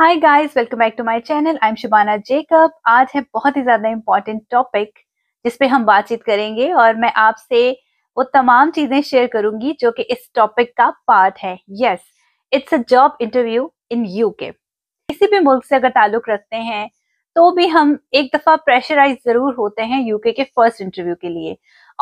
Hi guys welcome back to my channel I am Shubana Jacob आज है बहुत ही ज़्यादा इम्पोर्टेंट टॉपिक जिस पे हम बातचीत करेंगे और मैं आपसे वो तमाम चीज़ें शेयर करूंगी जो कि इस टॉपिक का पार्ट है yes it's a job interview in UK किसी भी मुल्क से अगर ताल्लुक रखते हैं तो भी हम एक दफ़ा प्रेशराइज ज़रूर होते हैं यूके के फर्स्ट इंटरव्यू के लिए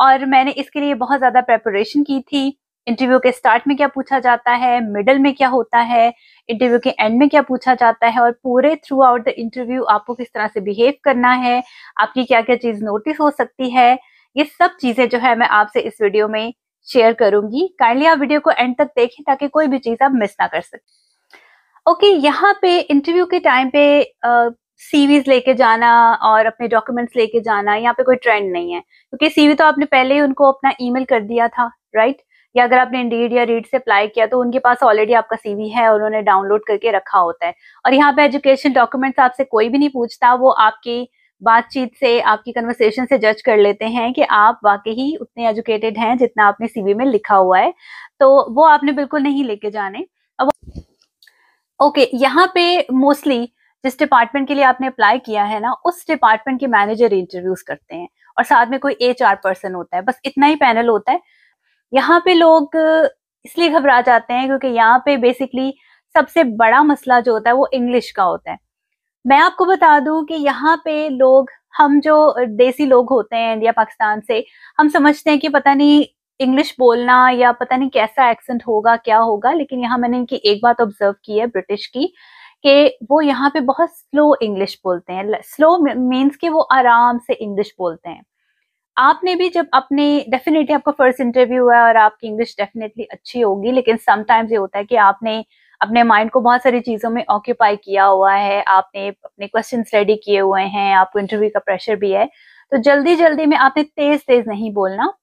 और मैंने इसके लिए बहुत ज़्यादा प्रेपरेशन की थी इंटरव्यू के स्टार्ट में क्या पूछा जाता है मिडल में क्या होता है इंटरव्यू के एंड में क्या पूछा जाता है और पूरे थ्रू आउट द इंटरव्यू आपको किस तरह से बिहेव करना है आपकी क्या क्या चीज नोटिस हो सकती है ये सब चीजें जो है मैं आपसे इस वीडियो में शेयर करूंगी काइंडली आप वीडियो को एंड तक देखें ताकि कोई भी चीज आप मिस ना कर सकें ओके okay, यहाँ पे इंटरव्यू के टाइम पे सीवीज लेके जाना और अपने डॉक्यूमेंट्स लेके जाना यहाँ पे कोई ट्रेंड नहीं है क्योंकि सीवी तो आपने पहले ही उनको अपना ईमेल कर दिया था राइट या अगर आपने इंडीड या रीड से अप्लाई किया तो उनके पास ऑलरेडी आपका सीवी है उन्होंने डाउनलोड करके रखा होता है और यहाँ पे एजुकेशन डॉक्यूमेंट्स आपसे कोई भी नहीं पूछता वो आपकी बातचीत से आपकी कन्वर्सेशन से जज कर लेते हैं कि आप वाकई ही उतने एजुकेटेड हैं जितना आपने सीवी में लिखा हुआ है तो वो आपने बिल्कुल नहीं लेके जाने अब ओके okay, यहाँ पे मोस्टली जिस डिपार्टमेंट के लिए आपने अप्लाई किया है ना उस डिपार्टमेंट के मैनेजर इंटरव्यूज करते हैं और साथ में कोई एच पर्सन होता है बस इतना ही पैनल होता है यहाँ पे लोग इसलिए घबरा जाते हैं क्योंकि यहाँ पे बेसिकली सबसे बड़ा मसला जो होता है वो इंग्लिश का होता है मैं आपको बता दूं कि यहाँ पे लोग हम जो देसी लोग होते हैं इंडिया पाकिस्तान से हम समझते हैं कि पता नहीं इंग्लिश बोलना या पता नहीं कैसा एक्सेंट होगा क्या होगा लेकिन यहाँ मैंने इनकी एक बात ऑब्जर्व की है ब्रिटिश की कि वो यहाँ पे बहुत स्लो इंग्लिश बोलते हैं स्लो मीन्स कि वो आराम से इंग्लिश बोलते हैं आपने भी जब अपने डेफिनेटली आपका फर्स्ट इंटरव्यू है और आपकी इंग्लिश डेफिनेटली अच्छी होगी लेकिन समटाइम्स ये होता है कि आपने अपने माइंड को बहुत सारी चीज़ों में ऑक्यूपाई किया हुआ है आपने अपने क्वेश्चन रेडी किए हुए हैं आपको इंटरव्यू का प्रेशर भी है तो जल्दी जल्दी में आपने तेज तेज नहीं बोलना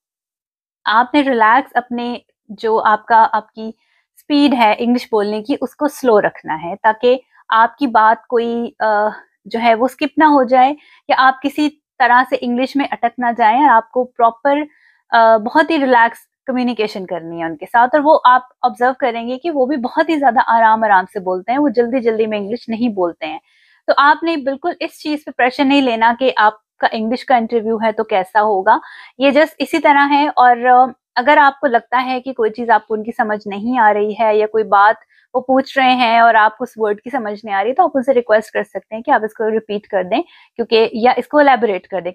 आपने रिलैक्स अपने जो आपका आपकी स्पीड है इंग्लिश बोलने की उसको स्लो रखना है ताकि आपकी बात कोई आ, जो है वो स्किप ना हो जाए या आप किसी तरह से इंग्लिश में अटक ना जाए और आपको प्रॉपर बहुत ही रिलैक्स कम्युनिकेशन करनी है उनके साथ और वो आप ऑब्जर्व करेंगे कि वो भी बहुत ही ज्यादा आराम आराम से बोलते हैं वो जल्दी जल्दी में इंग्लिश नहीं बोलते हैं तो आपने बिल्कुल इस चीज पे प्रेशर नहीं लेना कि आपका इंग्लिश का इंटरव्यू है तो कैसा होगा ये जस्ट इसी तरह है और अगर आपको लगता है कि कोई चीज़ आपको उनकी समझ नहीं आ रही है या कोई बात वो पूछ रहे हैं और आप उस वर्ड की समझ नहीं आ रही तो आप उनसे रिक्वेस्ट कर सकते हैं कि आप इसको रिपीट कर दें क्योंकि या इसको एलेबोरेट कर दें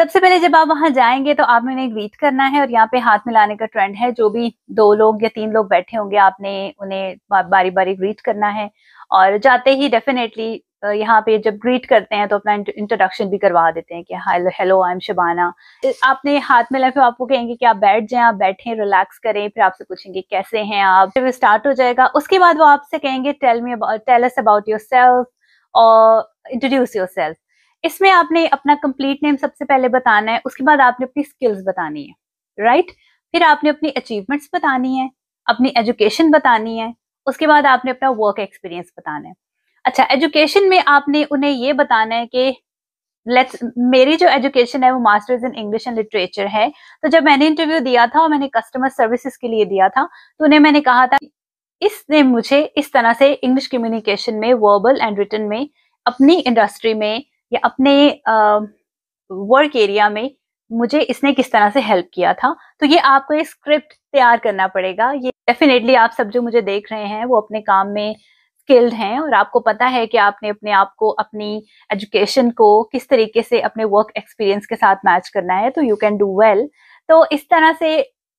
सबसे पहले जब आप वहां जाएंगे तो आपने उन्हें ग्रीट करना है और यहाँ पे हाथ मिलाने का ट्रेंड है जो भी दो लोग या तीन लोग बैठे होंगे आपने उन्हें बारी बारी ग्रीट करना है और जाते ही डेफिनेटली यहाँ पे जब ग्रीट करते हैं तो अपना इंट्रोडक्शन भी करवा देते हैं कि हेलो आई एम शबाना आपने हाथ में फिर आपको कहेंगे कि आप बैठ जाएं आप बैठें रिलैक्स करें फिर आपसे पूछेंगे कैसे हैं आप फिर स्टार्ट हो जाएगा उसके बाद वो आपसे कहेंगे tell me tell us about yourself और इंट्रोड्यूस योर सेल्फ इसमें आपने अपना कंप्लीट नेम सबसे पहले बताना है उसके बाद आपने अपनी स्किल्स बतानी है राइट फिर आपने अपनी अचीवमेंट्स बतानी है अपनी एजुकेशन बतानी है उसके बाद आपने अपना वर्क एक्सपीरियंस बताना है अच्छा एजुकेशन में आपने उन्हें ये बताना है कि लेट्स मेरी जो एजुकेशन है वो masters in English and literature है तो जब मैंने इंटरव्यू दिया था और मैंने कस्टमर सर्विसेज के लिए दिया था तो उन्हें मैंने कहा था इसने मुझे इस तरह से इंग्लिश कम्युनिकेशन में वर्बल एंड रिटर्न में अपनी इंडस्ट्री में या अपने वर्क एरिया में मुझे इसने किस तरह से हेल्प किया था तो ये आपको एक स्क्रिप्ट तैयार करना पड़ेगा ये डेफिनेटली आप सब जो मुझे देख रहे हैं वो अपने काम में स्किल्ड हैं और आपको पता है कि आपने अपने आप को अपनी एजुकेशन को किस तरीके से अपने वर्क एक्सपीरियंस के साथ मैच करना है तो यू कैन डू वेल तो इस तरह से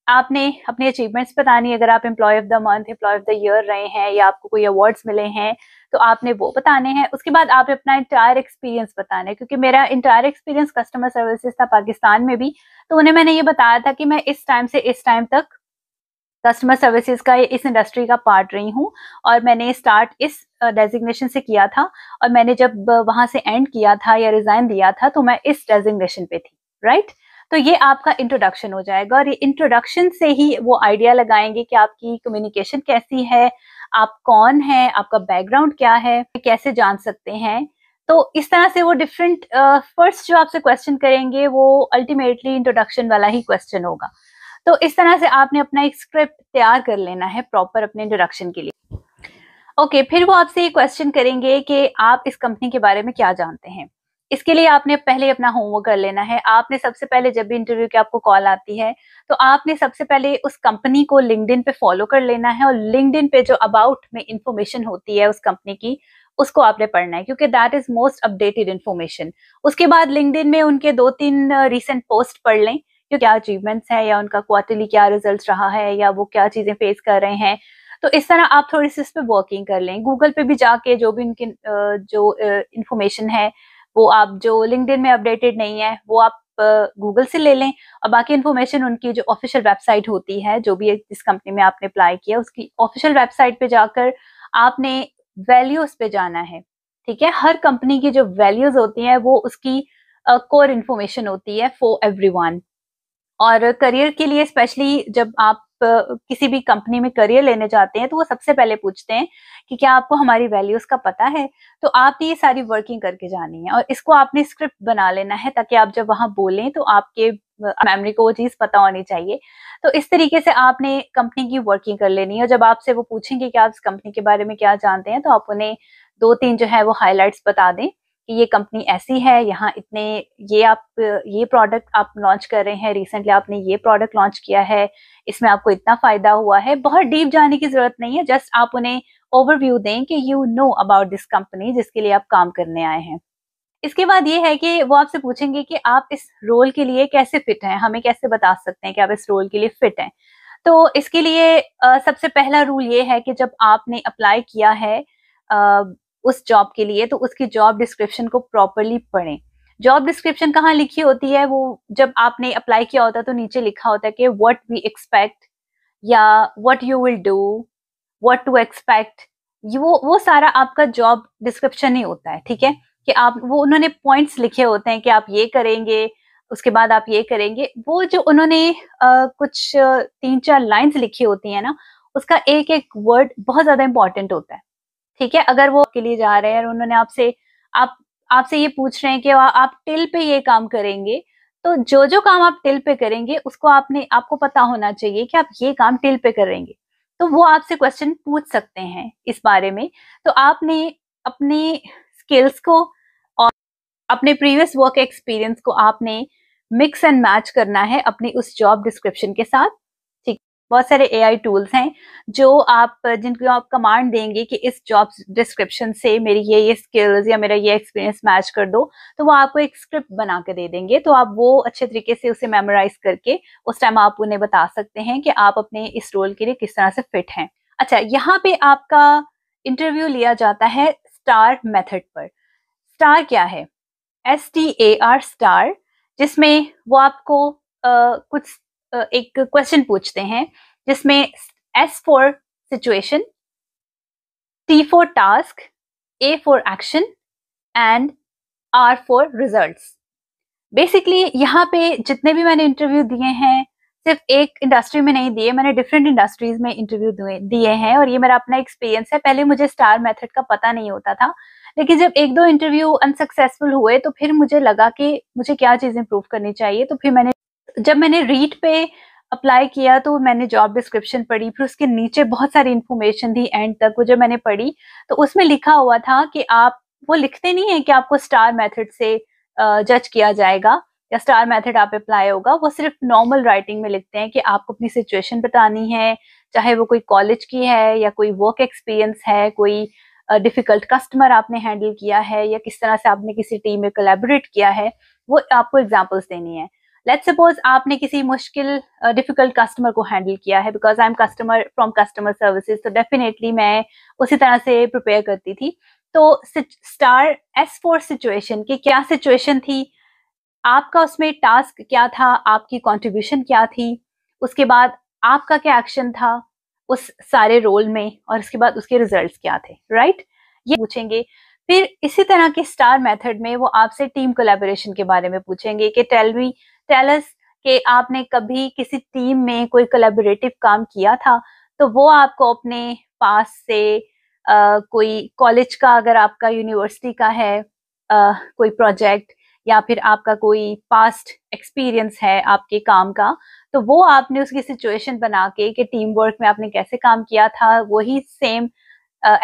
आपने अपने अचीवमेंट्स बतानी अगर आप employee of the month employee of the year रहे हैं या आपको कोई अवार्ड्स मिले हैं तो आपने वो बताने हैं उसके बाद आप अपना इंटायर एक्सपीरियंस बताना है क्योंकि मेरा इंटायर एक्सपीरियंस कस्टमर सर्विसेज था पाकिस्तान में भी तो उन्हें मैंने ये बताया था कि मैं इस टाइम से इस टाइम तक कस्टमर सर्विसेज का इस इंडस्ट्री का पार्ट रही हूँ और मैंने स्टार्ट इस डेजिग्नेशन से किया था और मैंने जब वहां से एंड किया था या रिजाइन दिया था तो मैं इस डेजिग्नेशन पे थी राइट तो ये आपका इंट्रोडक्शन हो जाएगा और ये इंट्रोडक्शन से ही वो आइडिया लगाएंगे कि आपकी कम्युनिकेशन कैसी है आप कौन है आपका बैकग्राउंड क्या है कैसे जान सकते हैं तो इस तरह से वो डिफरेंट फर्स्ट uh, जो आपसे क्वेश्चन करेंगे वो अल्टीमेटली इंट्रोडक्शन वाला ही क्वेश्चन होगा तो इस तरह से आपने अपना एक स्क्रिप्ट तैयार कर लेना है प्रॉपर अपने इंट्रोडक्शन के लिए ओके okay, फिर वो आपसे ये क्वेश्चन करेंगे कि आप इस कंपनी के बारे में क्या जानते हैं इसके लिए आपने पहले अपना होमवर्क कर लेना है आपने सबसे पहले जब भी इंटरव्यू की आपको कॉल आती है तो आपने सबसे पहले उस कंपनी को लिंकड पे फॉलो कर लेना है और लिंकड पे जो अबाउट में इंफॉर्मेशन होती है उस कंपनी की उसको आपने पढ़ना है क्योंकि that is most updated information उसके बाद लिंकड में उनके दो तीन रिसेंट पोस्ट पढ़ लें कि क्या अचीवमेंट्स है या उनका क्वार्टरली क्या रिजल्ट रहा है या वो क्या चीज़ें फेस कर रहे हैं तो इस तरह आप थोड़ी सी इस पर वर्किंग कर लें गूगल पे भी जाके जो भी उनकी जो इन्फॉर्मेशन है वो आप जो लिंकड में अपडेटेड नहीं है वो आप गूगल से ले लें और बाकी इन्फॉर्मेशन उनकी जो ऑफिशियल वेबसाइट होती है जो भी जिस कंपनी में आपने अप्लाई किया उसकी ऑफिशियल वेबसाइट पे जाकर आपने वैल्यूज पे जाना है ठीक है हर कंपनी की जो वैल्यूज होती है वो उसकी कोर uh, इन्फॉर्मेशन होती है फॉर एवरी और करियर के लिए स्पेशली जब आप किसी भी कंपनी में करियर लेने जाते हैं तो वो सबसे पहले पूछते हैं कि क्या आपको हमारी वैल्यूज का पता है तो आपने ये सारी वर्किंग करके जानी है और इसको आपने स्क्रिप्ट बना लेना है ताकि आप जब वहां बोलें तो आपके मेमोरी को वो चीज पता होनी चाहिए तो इस तरीके से आपने कंपनी की वर्किंग कर लेनी है जब आपसे वो पूछेंगे कि आप इस कंपनी के बारे में क्या जानते हैं तो आप उन्हें दो तीन जो है वो हाईलाइट्स बता दें कि ये कंपनी ऐसी है यहाँ इतने ये आप ये प्रोडक्ट आप लॉन्च कर रहे हैं रिसेंटली आपने ये प्रोडक्ट लॉन्च किया है इसमें आपको इतना फायदा हुआ है बहुत डीप जाने की जरूरत नहीं है जस्ट आप उन्हें ओवरव्यू दें कि you know about this company जिसके लिए आप काम करने आए हैं इसके बाद ये है कि वो आपसे पूछेंगे कि आप इस रोल के लिए कैसे फिट हैं हमें कैसे बता सकते हैं कि आप इस रोल के लिए फिट हैं तो इसके लिए सबसे पहला रूल ये है कि जब आपने अप्लाई किया है उस जॉब के लिए तो उसकी जॉब डिस्क्रिप्शन को प्रॉपरली पढ़ें जॉब डिस्क्रिप्शन कहाँ लिखी होती है वो जब आपने अप्लाई किया होता है तो नीचे लिखा होता है कि वट वी एक्सपेक्ट या what you will do what to expect वो वो सारा आपका जॉब डिस्क्रिप्शन ही होता है ठीक है कि आप वो उन्होंने पॉइंट्स लिखे होते हैं कि आप ये करेंगे उसके बाद आप ये करेंगे वो जो उन्होंने आ, कुछ तीन चार लाइंस लिखी होती है ना उसका एक एक वर्ड बहुत ज्यादा इंपॉर्टेंट होता है ठीक है अगर वो के लिए जा रहे हैं और उन्होंने आपसे आप आपसे ये पूछ रहे हैं कि आप टिल पे ये काम करेंगे तो जो जो काम आप टिल पे करेंगे उसको आपने आपको पता होना चाहिए कि आप ये काम टिल पे करेंगे तो वो आपसे क्वेश्चन पूछ सकते हैं इस बारे में तो आपने अपने स्किल्स को और अपने प्रीवियस वर्क एक्सपीरियंस को आपने मिक्स एंड मैच करना है अपनी उस जॉब डिस्क्रिप्शन के साथ बहुत सारे एआई टूल्स हैं जो आप जिनको आप कमांड देंगे कि इस जॉब डिस्क्रिप्शन से मेरी ये ये स्किल्स या मेरा ये एक्सपीरियंस मैच कर दो तो वो आपको एक स्क्रिप्ट बना के दे देंगे तो आप वो अच्छे तरीके से उसे मेमोराइज करके उस टाइम आप उन्हें बता सकते हैं कि आप अपने इस रोल के लिए किस तरह से फिट हैं अच्छा यहाँ पे आपका इंटरव्यू लिया जाता है स्टार मेथड पर स्टार क्या है S T A R star जिसमें वो आपको आ, कुछ एक क्वेश्चन पूछते हैं जिसमें S for situation T for task A for action and R for results basically यहाँ पे जितने भी मैंने इंटरव्यू दिए हैं सिर्फ एक इंडस्ट्री में नहीं दिए मैंने डिफरेंट इंडस्ट्रीज में इंटरव्यू दिए हैं और ये मेरा अपना एक्सपीरियंस है पहले मुझे स्टार मेथड का पता नहीं होता था लेकिन जब एक दो इंटरव्यू अनसक्सेसफुल हुए तो फिर मुझे लगा कि मुझे क्या चीज़ इंप्रूव करनी चाहिए तो फिर मैंने जब मैंने रीड पे अप्लाई किया तो मैंने जॉब डिस्क्रिप्शन पढ़ी फिर उसके नीचे बहुत सारी इन्फॉर्मेशन थी एंड तक वो जब मैंने पढ़ी तो उसमें लिखा हुआ था कि आप वो लिखते नहीं है कि आपको स्टार मेथड से जज किया जाएगा या स्टार मेथड आप अप्लाई होगा वो सिर्फ नॉर्मल राइटिंग में लिखते हैं कि आपको अपनी सिचुएशन बतानी है चाहे वो कोई कॉलेज की है या कोई वर्क एक्सपीरियंस है कोई डिफिकल्ट uh, कस्टमर आपने हैंडल किया है या किस तरह से आपने किसी टीम में कोलेबोरेट किया है वो आपको एग्जाम्पल्स देनी है लेट सपोज आपने किसी मुश्किल डिफिकल्ट uh, कस्टमर को हैंडल किया है because I am customer from customer services तो डेफिनेटली मैं उसी तरह से प्रिपेयर करती थी तो स्टार एस फोर सिचुएशन की क्या सिचुएशन थी आपका उसमें टास्क क्या था आपकी कॉन्ट्रीब्यूशन क्या थी उसके बाद आपका क्या एक्शन था उस सारे रोल में और उसके बाद उसके रिजल्ट्स क्या थे राइट right? ये पूछेंगे फिर इसी तरह के स्टार मेथड में वो आपसे टीम कोलेबोरेशन के बारे में पूछेंगे कि टेल मी टेलस कि आपने कभी किसी टीम में कोई कोलेबोरेटिव काम किया था तो वो आपको अपने पास से आ, कोई कॉलेज का अगर आपका यूनिवर्सिटी का है आ, कोई प्रोजेक्ट या फिर आपका कोई पास्ट एक्सपीरियंस है आपके काम का तो वो आपने उसकी सिचुएशन बना के कि टीम वर्क में आपने कैसे काम किया था वही same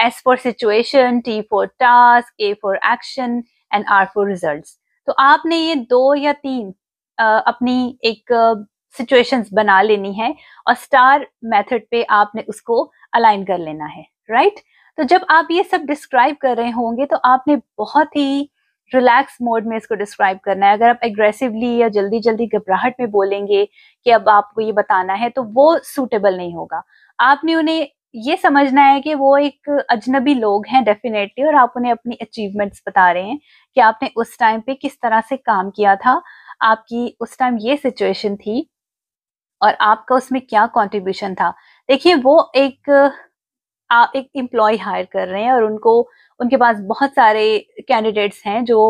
S for situation T for task A for action and R for results तो आपने ये दो या तीन अपनी एक सिचुएशंस बना लेनी है और स्टार मेथड पे आपने उसको अलाइन कर लेना है राइट तो जब आप ये सब डिस्क्राइब कर रहे होंगे तो आपने बहुत ही रिलैक्स मोड में इसको डिस्क्राइब करना है अगर आप एग्रेसिवली या जल्दी जल्दी घबराहट में बोलेंगे कि अब आपको ये बताना है तो वो सूटेबल नहीं होगा आपने उन्हें ये समझना है कि वो एक अजनबी लोग हैं डेफिनेटली और आप उन्हें अपनी अचीवमेंट्स बता रहे हैं कि आपने उस टाइम पे किस तरह से काम किया था आपकी उस टाइम ये सिचुएशन थी और आपका उसमें क्या कंट्रीब्यूशन था देखिए वो एक आप एक एम्प्लॉय हायर कर रहे हैं और उनको उनके पास बहुत सारे कैंडिडेट्स हैं जो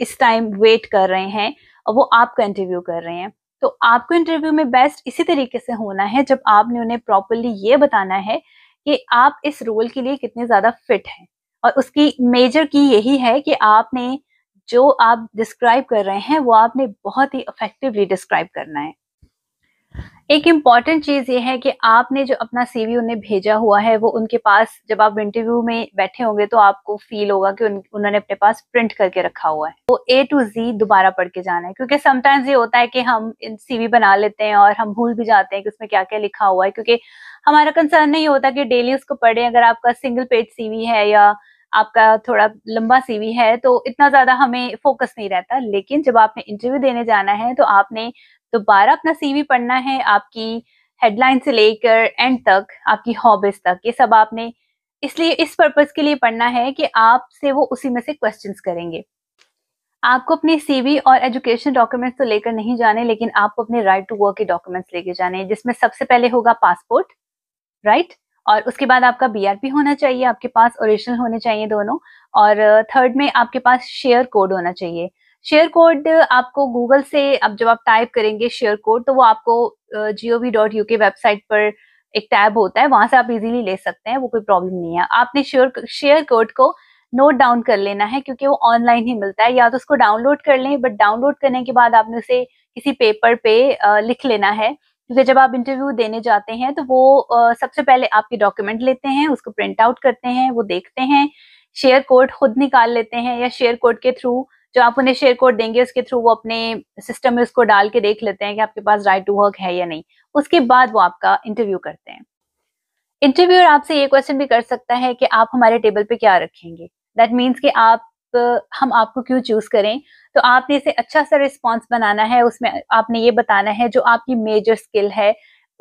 इस टाइम वेट कर रहे हैं और वो आपका इंटरव्यू कर रहे हैं तो आपको इंटरव्यू में बेस्ट इसी तरीके से होना है जब आपने उन्हें प्रॉपरली ये बताना है कि आप इस रोल के लिए कितने ज़्यादा फिट हैं और उसकी मेजर की यही है कि आपने जो आप डिस्क्राइब कर रहे हैं वो आपने बहुत ही इफेक्टिवली डिस्क्राइब करना है एक इम्पॉर्टेंट चीज़ ये है कि आपने जो अपना सीवी उन्हें भेजा हुआ है वो उनके पास जब आप इंटरव्यू में बैठे होंगे तो आपको फील होगा कि उन्होंने अपने पास प्रिंट करके रखा हुआ है वो ए टू जी दोबारा पढ़ के जाना है क्योंकि समटाइम्स ये होता है कि हम सीवी बना लेते हैं और हम भूल भी जाते हैं कि उसमें क्या क्या लिखा हुआ है क्योंकि हमारा कंसर्न नहीं होता कि डेली उसको पढ़े अगर आपका सिंगल पेज सीवी है या आपका थोड़ा लंबा सीवी है तो इतना ज्यादा हमें फोकस नहीं रहता लेकिन जब आपने इंटरव्यू देने जाना है तो आपने दोबारा अपना सीवी पढ़ना है आपकी हेडलाइन से लेकर एंड तक आपकी हॉबीज तक ये सब आपने इसलिए इस पर्पज के लिए पढ़ना है कि आपसे वो उसी में से क्वेश्चन करेंगे आपको अपने सीवी और एजुकेशन डॉक्यूमेंट्स तो लेकर नहीं जाने लेकिन आपको अपने राइट टू वर्क के डॉक्यूमेंट्स लेके जाने जिसमें सबसे पहले होगा पासपोर्ट राइट और उसके बाद आपका बीआरपी होना चाहिए आपके पास ओरिजिनल होने चाहिए दोनों और थर्ड uh, में आपके पास शेयर कोड होना चाहिए शेयर कोड आपको गूगल से अब जब आप टाइप करेंगे शेयर कोड तो वो आपको G V dot U K website पर एक टैब होता है वहां से आप इजीली ले सकते हैं वो कोई प्रॉब्लम नहीं है आपने शेयर शेयर कोड को नोट डाउन कर लेना है क्योंकि वो ऑनलाइन ही मिलता है या तो उसको डाउनलोड कर लें बट डाउनलोड करने के बाद आपने उसे किसी पेपर पे uh, लिख लेना है क्योंकि जब आप इंटरव्यू देने जाते हैं तो वो सबसे पहले आपके डॉक्यूमेंट लेते हैं उसको प्रिंट आउट करते हैं वो देखते हैं शेयर कोड खुद निकाल लेते हैं या शेयर कोड के थ्रू जो आप उन्हें शेयर कोड देंगे उसके थ्रू वो अपने सिस्टम में उसको डाल के देख लेते हैं कि आपके पास राइट टू वर्क है या नहीं उसके बाद वो आपका इंटरव्यू करते हैं इंटरव्यूअर आपसे ये क्वेश्चन भी कर सकता है कि आप हमारे टेबल पे क्या रखेंगे दैट मीन्स कि आप हम आपको क्यों चूज करें तो आपने इसे अच्छा सा रिस्पॉन्स बनाना है उसमें आपने ये बताना है जो आपकी मेजर स्किल है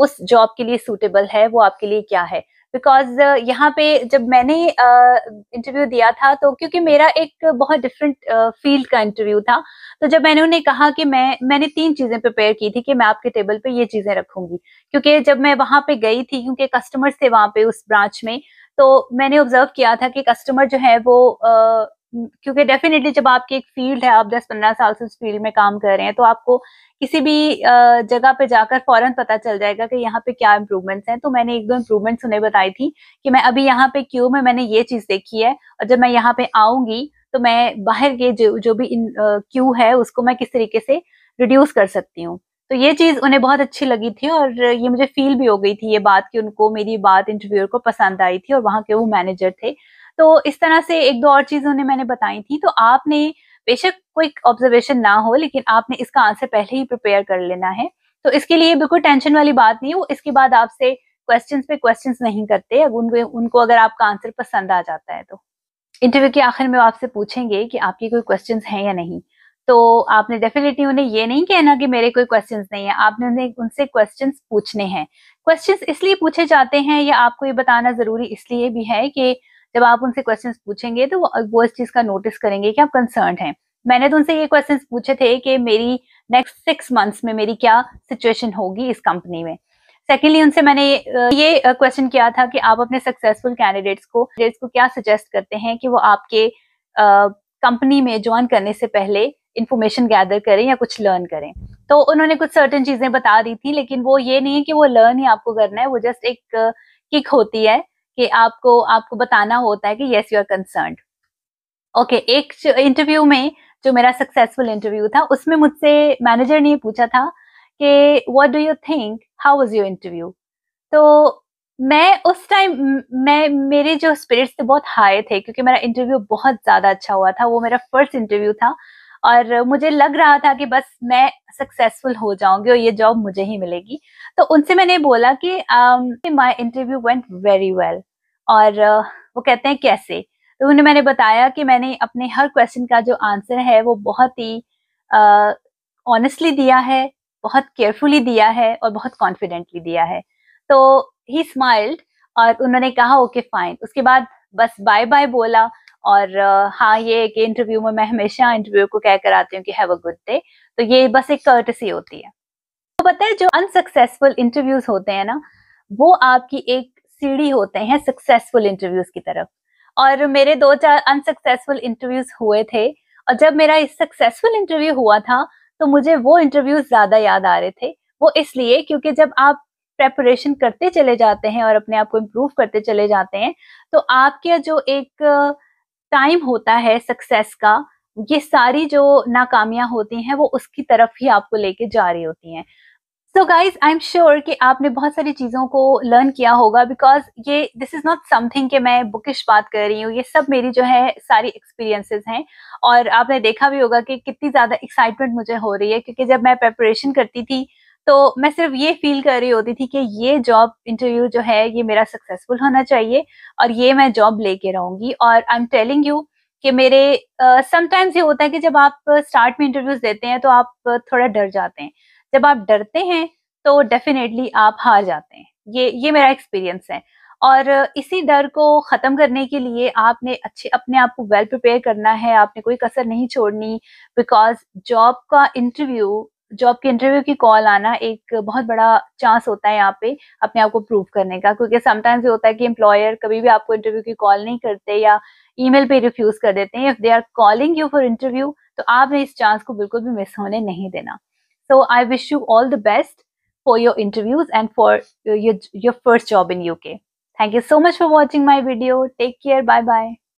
उस जॉब के लिए सूटेबल है वो आपके लिए क्या है बिकॉज यहाँ पे जब मैंने इंटरव्यू uh, दिया था तो क्योंकि मेरा एक बहुत डिफरेंट फील्ड uh, का इंटरव्यू था तो जब मैंने उन्हें कहा कि मैं मैंने तीन चीज़ें प्रिपेयर की थी कि मैं आपके टेबल पे ये चीज़ें रखूंगी क्योंकि जब मैं वहां पे गई थी क्योंकि कस्टमर्स थे वहां पे उस ब्रांच में तो मैंने ऑब्जर्व किया था कि कस्टमर जो है वो uh, क्योंकि डेफिनेटली जब आपकी एक फील्ड है आप दस पंद्रह साल से उस फील्ड में काम कर रहे हैं तो आपको किसी भी जगह पे जाकर फौरन पता चल जाएगा कि यहाँ पे क्या इम्प्रूवमेंट्स हैं तो मैंने एक दो इम्प्रूवमेंट्स उन्हें बताई थी कि मैं अभी यहाँ पे क्यों में मैंने ये चीज़ देखी है और जब मैं यहाँ पे आऊंगी तो मैं बाहर के जो जो भी क्यू है उसको मैं किस तरीके से रिड्यूस कर सकती हूँ तो ये चीज़ उन्हें बहुत अच्छी लगी थी और ये मुझे फील भी हो गई थी ये बात कि उनको मेरी बात इंटरव्यूअर को पसंद आई थी और वहाँ के वो मैनेजर थे तो इस तरह से एक दो और चीज उन्हें मैंने बताई थी तो आपने बेशक कोई ऑब्जर्वेशन ना हो लेकिन आपने इसका आंसर पहले ही प्रिपेयर कर लेना है तो इसके लिए बिल्कुल टेंशन वाली बात नहीं वो इसके बाद आपसे क्वेश्चंस पे क्वेश्चंस नहीं करते उनको उनको अगर आपका आंसर पसंद आ जाता है तो इंटरव्यू के आखिर में आपसे पूछेंगे कि आपके कोई क्वेश्चंस हैं या नहीं तो आपने डेफिनेटली उन्हें ये नहीं कहना कि मेरे कोई क्वेश्चंस नहीं है आपने उन्हें उनसे क्वेश्चंस पूछने हैं क्वेश्चंस इसलिए पूछे जाते हैं या आपको ये बताना जरूरी इसलिए भी है कि जब आप उनसे क्वेश्चन पूछेंगे तो वो इस चीज का नोटिस करेंगे कि आप कंसर्न हैं मैंने तो उनसे ये क्वेश्चन पूछे थे कि मेरी नेक्स्ट सिक्स मंथ्स में मेरी क्या सिचुएशन होगी इस कंपनी में सेकेंडली उनसे मैंने ये क्वेश्चन किया था कि आप अपने सक्सेसफुल कैंडिडेट्स को को क्या सजेस्ट करते हैं कि वो आपके कंपनी में ज्वाइन करने से पहले इन्फॉर्मेशन गैदर करें या कुछ लर्न करें तो उन्होंने कुछ सर्टन चीजें बता दी थी लेकिन वो ये नहीं है कि वो लर्न ही आपको करना है वो जस्ट एक किक होती है कि आपको आपको बताना होता है कि yes you are concern okay एक इंटरव्यू में जो मेरा सक्सेसफुल इंटरव्यू था उसमें मुझसे मैनेजर ने पूछा था कि what do you think how was your interview तो मैं उस टाइम मैं मेरे जो स्पिरिट्स थे बहुत हाई थे क्योंकि मेरा इंटरव्यू बहुत ज़्यादा अच्छा हुआ था वो मेरा फर्स्ट इंटरव्यू था और मुझे लग रहा था कि बस मैं सक्सेसफुल हो जाऊंगी और ये जॉब मुझे ही मिलेगी तो उनसे मैंने बोला कि my interview went very well और वो कहते हैं कैसे तो उन्हें मैंने बताया कि मैंने अपने हर क्वेश्चन का जो आंसर है वो बहुत ही ऑनेस्टली दिया है बहुत केयरफुली दिया है और बहुत कॉन्फिडेंटली दिया है तो ही स्माइल्ड और उन्होंने कहा ओके okay, फाइन उसके बाद बस बाय बाय बोला और हाँ ये कि इंटरव्यू में मैं हमेशा इंटरव्यू को कहकर आती हूँ कि हैव अ गुड डे तो ये बस एक कर्टसी होती है तो पता है जो अनसक्सेसफुल इंटरव्यूज होते हैं ना वो आपकी एक सीढ़ी होते हैं सक्सेसफुल इंटरव्यूज की तरफ और मेरे दो चार अनसक्सेसफुल इंटरव्यूज हुए थे और जब मेरा इस सक्सेसफुल इंटरव्यू हुआ था तो मुझे वो इंटरव्यूज ज्यादा याद आ रहे थे वो इसलिए क्योंकि जब आप प्रेपरेशन करते चले जाते हैं और अपने आप को इम्प्रूव करते चले जाते हैं तो आपके जो एक टाइम होता है सक्सेस का ये सारी जो नाकामियां होती हैं वो उसकी तरफ ही आपको लेके जा रही होती हैं so guys I am sure कि आपने बहुत सारी चीज़ों को लर्न किया होगा बिकॉज ये दिस इज़ नॉट समथिंग कि मैं बुकिश बात कर रही हूँ ये सब मेरी जो है सारी एक्सपीरियंसेस हैं और आपने देखा भी होगा कि कितनी ज़्यादा एक्साइटमेंट मुझे हो रही है क्योंकि जब मैं प्रेपरेशन करती थी तो मैं सिर्फ ये फील कर रही होती थी कि ये जॉब इंटरव्यू जो है ये मेरा सक्सेसफुल होना चाहिए और ये मैं जॉब लेके रहूंगी और आई एम टेलिंग यू कि मेरे समटाइम्स uh, ये होता है कि जब आप स्टार्ट में इंटरव्यूज देते हैं तो आप थोड़ा डर जाते हैं जब आप डरते हैं तो डेफिनेटली आप हार जाते हैं ये ये मेरा एक्सपीरियंस है और इसी डर को ख़त्म करने के लिए आपने अच्छे अपने आप को वेल प्रिपेयर करना है आपने कोई कसर नहीं छोड़नी बिकॉज जॉब का इंटरव्यू जॉब के इंटरव्यू की कॉल आना एक बहुत बड़ा चांस होता है यहाँ पे अपने आप को प्रूव करने का क्योंकि समटाइम्स ये होता है कि एम्प्लॉयर कभी भी आपको इंटरव्यू की कॉल नहीं करते या ईमेल पे रिफ्यूज कर देते हैं if they are calling you for interview तो आपने इस चांस को बिल्कुल भी मिस होने नहीं देना So I wish you all the best for your interviews and for uh, your, your first job in UK. Thank you so much for watching my video. Take care. Bye bye.